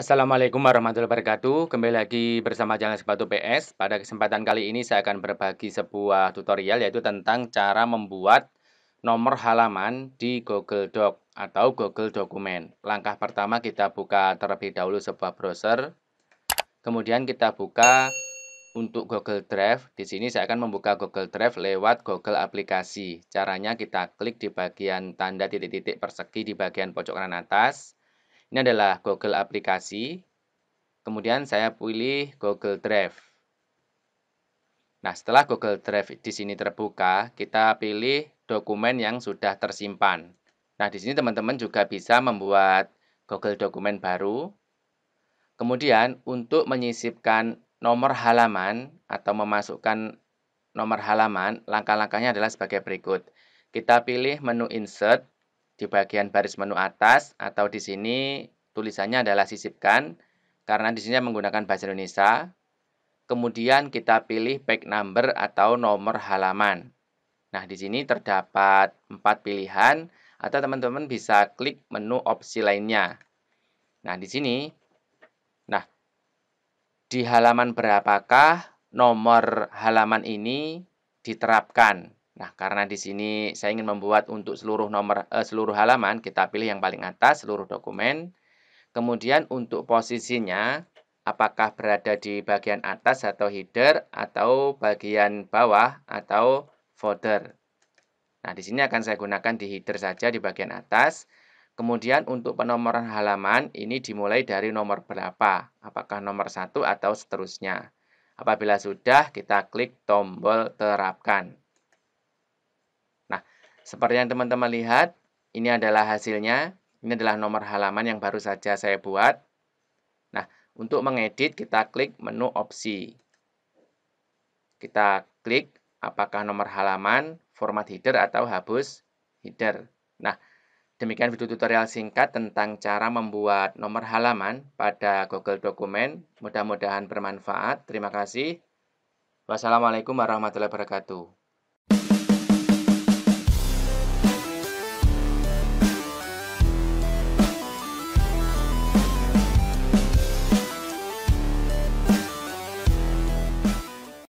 Assalamualaikum warahmatullahi wabarakatuh. Kembali lagi bersama Jalan Sepatu PS. Pada kesempatan kali ini saya akan berbagi sebuah tutorial yaitu tentang cara membuat nomor halaman di Google Doc atau Google Dokumen. Langkah pertama kita buka terlebih dahulu sebuah browser. Kemudian kita buka untuk Google Drive. Di sini saya akan membuka Google Drive lewat Google aplikasi. Caranya kita klik di bagian tanda titik-titik persegi di bagian pojok kanan atas. Ini adalah Google aplikasi. Kemudian saya pilih Google Drive. Nah, setelah Google Drive di sini terbuka, kita pilih dokumen yang sudah tersimpan. Nah, di sini teman-teman juga bisa membuat Google dokumen baru. Kemudian, untuk menyisipkan nomor halaman atau memasukkan nomor halaman, langkah-langkahnya adalah sebagai berikut. Kita pilih menu Insert, di bagian baris menu atas atau di sini tulisannya adalah sisipkan karena di sini menggunakan bahasa Indonesia. Kemudian kita pilih page number atau nomor halaman. Nah, di sini terdapat empat pilihan atau teman-teman bisa klik menu opsi lainnya. Nah, di sini nah di halaman berapakah nomor halaman ini diterapkan. Nah, karena di sini saya ingin membuat untuk seluruh nomor eh, seluruh halaman, kita pilih yang paling atas seluruh dokumen. Kemudian untuk posisinya apakah berada di bagian atas atau header atau bagian bawah atau folder. Nah, di sini akan saya gunakan di header saja di bagian atas. Kemudian untuk penomoran halaman ini dimulai dari nomor berapa? Apakah nomor satu atau seterusnya? Apabila sudah, kita klik tombol terapkan. Seperti yang teman-teman lihat, ini adalah hasilnya. Ini adalah nomor halaman yang baru saja saya buat. Nah, untuk mengedit kita klik menu opsi. Kita klik apakah nomor halaman, format header atau hapus header. Nah, demikian video tutorial singkat tentang cara membuat nomor halaman pada Google Dokumen. Mudah-mudahan bermanfaat. Terima kasih. Wassalamualaikum warahmatullahi wabarakatuh.